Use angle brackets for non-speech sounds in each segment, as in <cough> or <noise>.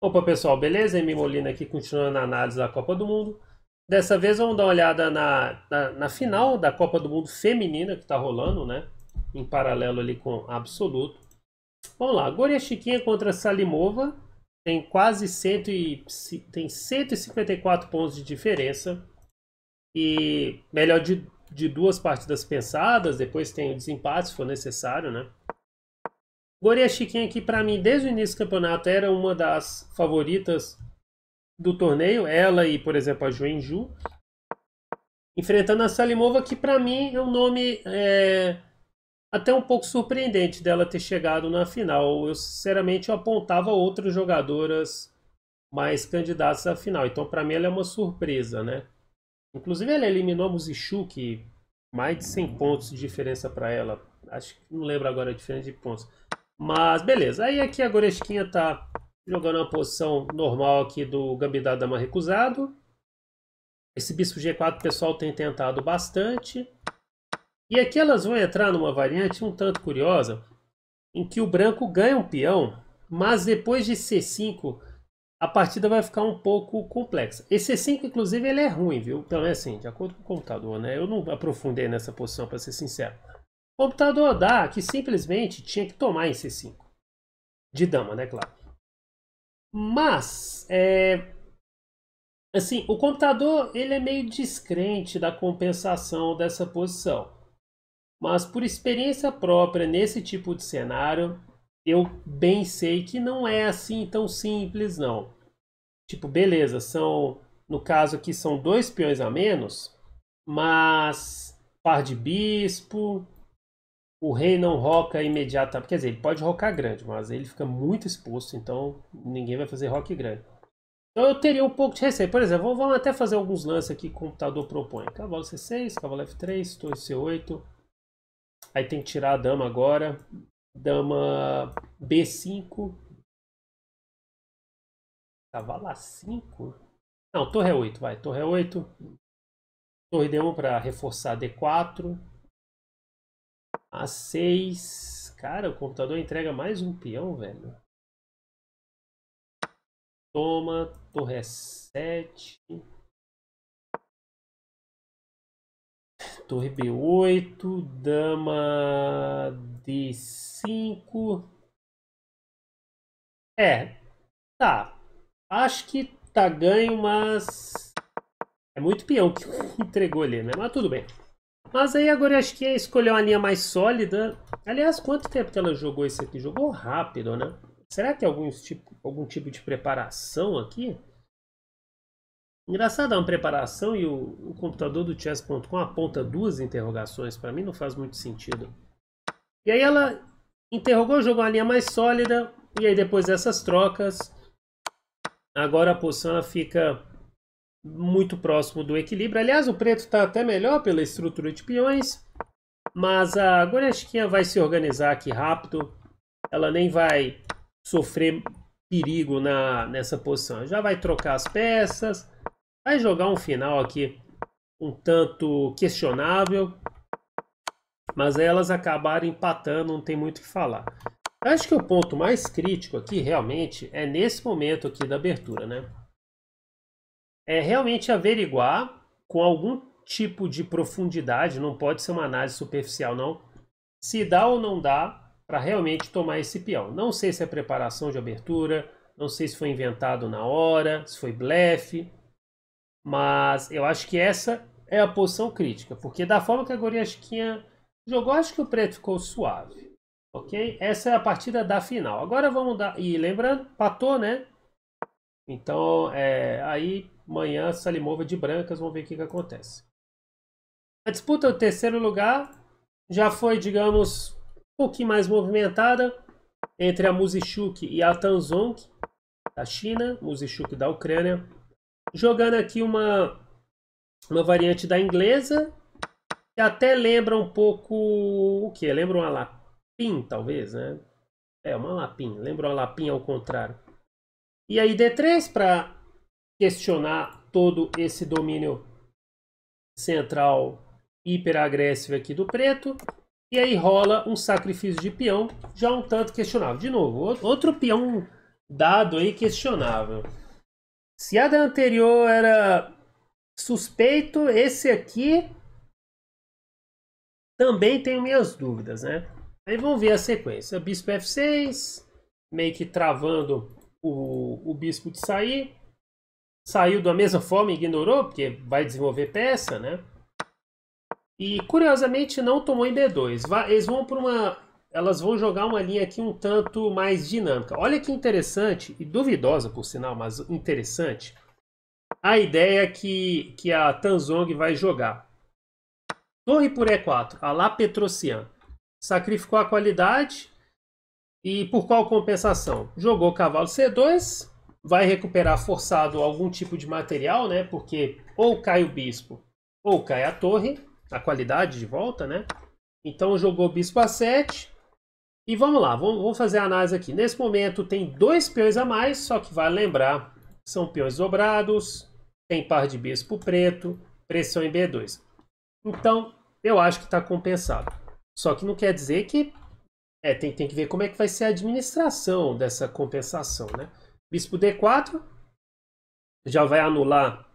Opa pessoal, beleza? Emi Molina aqui continuando a análise da Copa do Mundo. Dessa vez vamos dar uma olhada na, na, na final da Copa do Mundo feminina que está rolando, né? Em paralelo ali com absoluto. Vamos lá, Goria Chiquinha contra Salimova. Tem quase cento e, tem 154 pontos de diferença. E melhor de, de duas partidas pensadas, depois tem o desempate se for necessário, né? Goria Chiquinha, que para mim, desde o início do campeonato, era uma das favoritas do torneio. Ela e, por exemplo, a Juenju. Enfrentando a Salimova, que para mim é um nome é, até um pouco surpreendente dela ter chegado na final. Eu, sinceramente, eu apontava outras jogadoras mais candidatas à final. Então, para mim, ela é uma surpresa, né? Inclusive, ela eliminou a Musichu, que mais de 100 pontos de diferença para ela. Acho que não lembro agora a diferença de pontos mas beleza, aí aqui a Goresquinha tá jogando uma posição normal aqui do Gambit da Dama recusado. Esse bispo G4 o pessoal tem tentado bastante. E aqui elas vão entrar numa variante um tanto curiosa, em que o branco ganha um peão, mas depois de C5 a partida vai ficar um pouco complexa. Esse C5, inclusive, ele é ruim, viu? Então é assim, de acordo com o computador, né? Eu não aprofundei nessa posição, para ser sincero. O computador dá que simplesmente tinha que tomar em C5. De dama, né, claro. Mas, é, assim, o computador ele é meio descrente da compensação dessa posição. Mas por experiência própria nesse tipo de cenário, eu bem sei que não é assim tão simples não. Tipo, beleza, são no caso aqui são dois peões a menos, mas par de bispo, o rei não roca imediatamente. Quer dizer, ele pode rocar grande, mas ele fica muito exposto, então ninguém vai fazer rock grande. Então eu teria um pouco de receio. Por exemplo, vamos até fazer alguns lances aqui que o computador propõe. Cavalo C6, cavalo F3, torre C8. Aí tem que tirar a dama agora. Dama B5. Cavalo A5? Não, torre E8, é vai. Torre E8. É torre D1 para reforçar D4. A 6. Cara, o computador entrega mais um peão, velho. Toma, torre 7. É torre B8, dama D5. É, tá. Acho que tá ganho, mas é muito peão que <laughs> entregou ali, né? Mas tudo bem. Mas aí a Goreasquinha é escolheu uma linha mais sólida. Aliás, quanto tempo que ela jogou esse aqui? Jogou rápido, né? Será que tem é tipo, algum tipo de preparação aqui? Engraçado, é uma preparação e o, o computador do chess.com aponta duas interrogações. Para mim não faz muito sentido. E aí ela interrogou, jogou uma linha mais sólida. E aí depois dessas trocas, agora a posição fica muito próximo do equilíbrio. Aliás, o preto está até melhor pela estrutura de peões, mas a Goresquinha vai se organizar aqui rápido. Ela nem vai sofrer perigo na, nessa posição. Já vai trocar as peças, vai jogar um final aqui um tanto questionável, mas elas acabaram empatando, não tem muito o que falar. Acho que o ponto mais crítico aqui realmente é nesse momento aqui da abertura, né? é realmente averiguar com algum tipo de profundidade, não pode ser uma análise superficial, não, se dá ou não dá para realmente tomar esse peão. Não sei se é preparação de abertura, não sei se foi inventado na hora, se foi blefe, mas eu acho que essa é a posição crítica, porque da forma que a Goriasquinha jogou, acho que o preto ficou suave. Ok? Essa é a partida da final. Agora vamos dar. E lembrando, patou, né? Então, é, aí Amanhã, Salimova de brancas. Vamos ver o que, que acontece. A disputa do terceiro lugar já foi, digamos, um pouquinho mais movimentada entre a Muzichuk e a Tanzong, da China, Muzichuk da Ucrânia. Jogando aqui uma, uma variante da inglesa, que até lembra um pouco o que? Lembra uma lapim, talvez, né? É, uma lapim. Lembra uma lapim ao contrário. E aí D3 para questionar todo esse domínio central hiperagressivo aqui do preto. E aí rola um sacrifício de peão, já um tanto questionável. De novo, outro peão dado aí questionável. Se a da anterior era suspeito, esse aqui também tenho minhas dúvidas, né? Aí vamos ver a sequência. Bispo F6, meio que travando o, o bispo de sair saiu da mesma forma e ignorou, porque vai desenvolver peça, né? E curiosamente não tomou em B2. Eles vão para uma. Elas vão jogar uma linha aqui um tanto mais dinâmica. Olha que interessante, e duvidosa por sinal, mas interessante, a ideia que, que a Tanzong vai jogar. Torre por E4, a La Petrocian. Sacrificou a qualidade e por qual compensação? Jogou cavalo C2, vai recuperar forçado algum tipo de material, né? Porque ou cai o bispo, ou cai a torre, a qualidade de volta, né? Então jogou bispo a 7. E vamos lá, vamos, vamos fazer a análise aqui. Nesse momento tem dois peões a mais, só que vai lembrar, são peões dobrados, tem par de bispo preto, pressão em B2. Então, eu acho que está compensado. Só que não quer dizer que... É, tem, tem que ver como é que vai ser a administração dessa compensação, né? Bispo D4. Já vai anular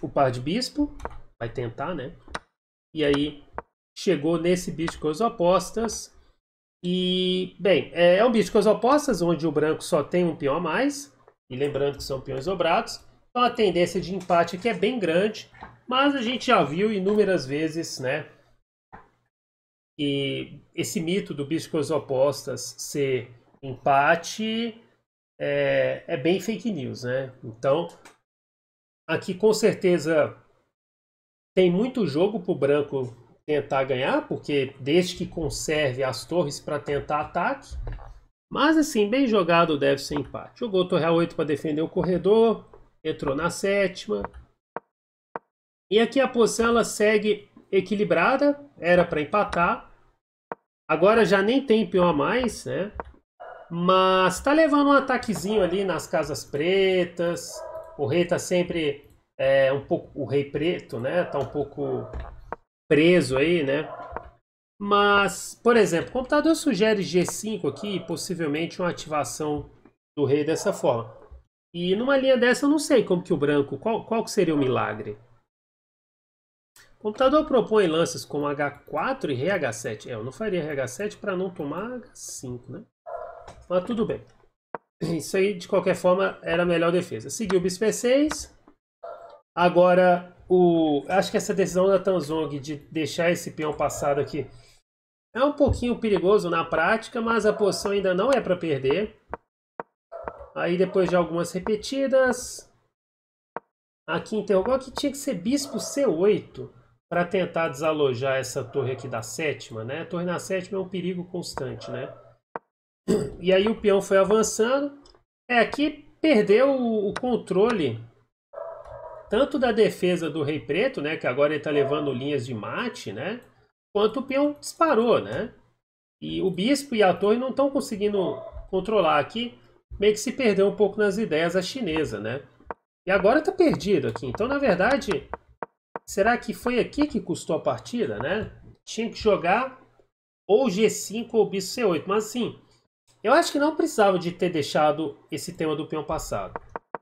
o par de bispo. Vai tentar, né? E aí chegou nesse bicho com as opostas. E, bem, é, é um bicho com as opostas, onde o branco só tem um peão a mais. E lembrando que são peões dobrados. Então a tendência de empate aqui é bem grande. Mas a gente já viu inúmeras vezes, né? E esse mito do bicho com as opostas ser empate é, é bem fake news, né? Então, aqui com certeza tem muito jogo para o branco tentar ganhar, porque desde que conserve as torres para tentar ataque. Mas assim, bem jogado deve ser empate. Jogou torre A8 para defender o corredor, entrou na sétima. E aqui a posição ela segue equilibrada, era para empatar. Agora já nem tem peão a mais, né? Mas tá levando um ataquezinho ali nas casas pretas. O rei tá sempre é, um pouco. O rei preto, né? Tá um pouco preso aí, né? Mas, por exemplo, o computador sugere G5 aqui, possivelmente uma ativação do rei dessa forma. E numa linha dessa eu não sei como que o branco, qual, qual que seria o milagre? O computador propõe lanças como H4 e RH7. É, eu não faria RH7 para não tomar H5, né? Mas tudo bem. Isso aí, de qualquer forma, era a melhor defesa. Seguiu o bispo e6. Agora, o... acho que essa decisão da Tanzong de deixar esse peão passado aqui é um pouquinho perigoso na prática, mas a posição ainda não é para perder. Aí, depois de algumas repetidas, aqui interrogou que tinha que ser bispo C8 para tentar desalojar essa torre aqui da sétima, né? A torre na sétima é um perigo constante, né? E aí o peão foi avançando. É, aqui perdeu o, o controle tanto da defesa do rei preto, né, que agora ele está levando linhas de mate, né, quanto o peão disparou, né. E o bispo e a torre não estão conseguindo controlar aqui, meio que se perdeu um pouco nas ideias a chinesa, né. E agora está perdido aqui. Então, na verdade, será que foi aqui que custou a partida, né? Tinha que jogar ou G5 ou bispo C8, mas assim eu acho que não precisava de ter deixado esse tema do peão passado.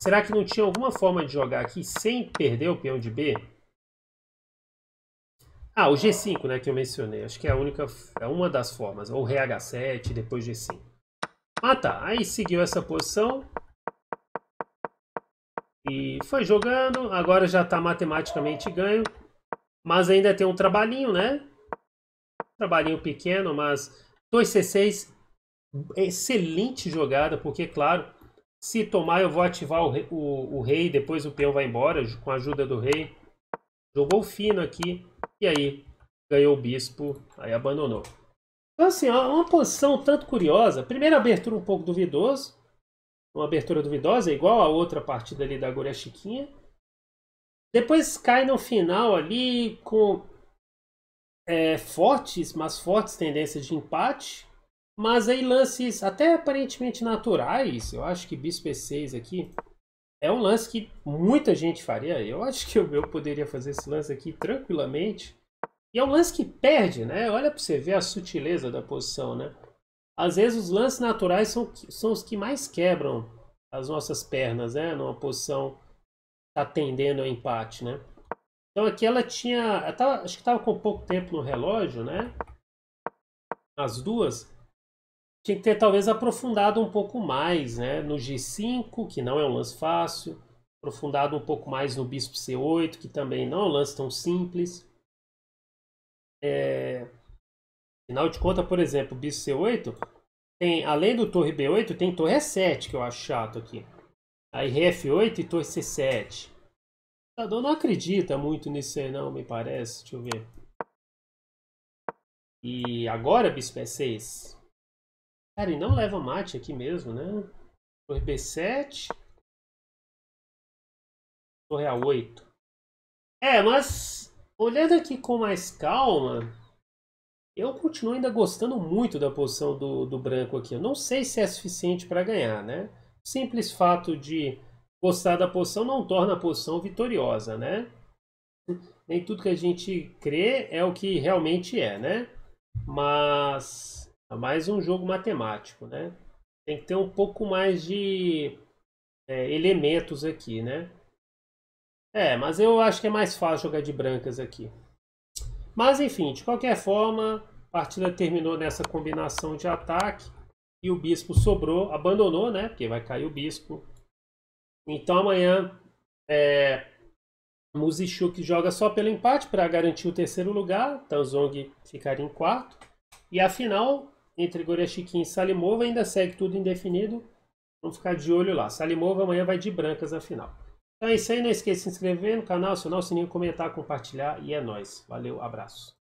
Será que não tinha alguma forma de jogar aqui sem perder o peão de B? Ah, o G5, né, que eu mencionei. Acho que é a única, é uma das formas. Ou RH7, depois G5. Ah, tá. Aí seguiu essa posição. E foi jogando. Agora já está matematicamente ganho. Mas ainda tem um trabalhinho, né? trabalhinho pequeno, mas 2C6 Excelente jogada, porque, claro, se tomar eu vou ativar o, rei, o, o rei, depois o peão vai embora com a ajuda do rei. Jogou fino aqui, e aí ganhou o bispo, aí abandonou. Então, assim, uma posição um tanto curiosa. Primeira abertura um pouco duvidosa. Uma abertura duvidosa, é igual a outra partida ali da Agora Chiquinha. Depois cai no final ali com é, fortes, mas fortes tendências de empate. Mas aí lances até aparentemente naturais, eu acho que bispo e6 aqui é um lance que muita gente faria. Eu acho que eu, poderia fazer esse lance aqui tranquilamente. E é um lance que perde, né? Olha para você ver a sutileza da posição, né? Às vezes os lances naturais são, são os que mais quebram as nossas pernas, né? Numa posição atendendo tá ao empate, né? Então aqui ela tinha, ela tava, acho que estava com pouco tempo no relógio, né? As duas tinha que ter talvez aprofundado um pouco mais né? no G5, que não é um lance fácil, aprofundado um pouco mais no Bispo C8, que também não é um lance tão simples. É... Afinal de contas, por exemplo, o Bispo C8, tem, além do Torre B8, tem Torre E7, que eu acho chato aqui. Aí Rf8 e Torre C7. O computador não acredita muito nisso aí não, me parece. Deixa eu ver. E agora Bispo é E6. Cara, e não leva mate aqui mesmo, né? Torre B7. Torre A8. É, mas olhando aqui com mais calma, eu continuo ainda gostando muito da posição do, do branco aqui. Eu não sei se é suficiente para ganhar, né? O simples fato de gostar da posição não torna a posição vitoriosa, né? Nem tudo que a gente crê é o que realmente é, né? Mas é mais um jogo matemático, né? Tem que ter um pouco mais de é, elementos aqui, né? É, mas eu acho que é mais fácil jogar de brancas aqui. Mas enfim, de qualquer forma, a partida terminou nessa combinação de ataque. E o bispo sobrou, abandonou, né? Porque vai cair o bispo. Então amanhã é, Muzichuk joga só pelo empate para garantir o terceiro lugar. Tanzong ficaria em quarto. E a final entre Gorechiquim e Salimova. Ainda segue tudo indefinido. Vamos ficar de olho lá. Salimova amanhã vai de brancas na final. Então é isso aí. Não esqueça de se inscrever no canal, acionar o sininho, comentar, compartilhar. E é nóis. Valeu, abraço.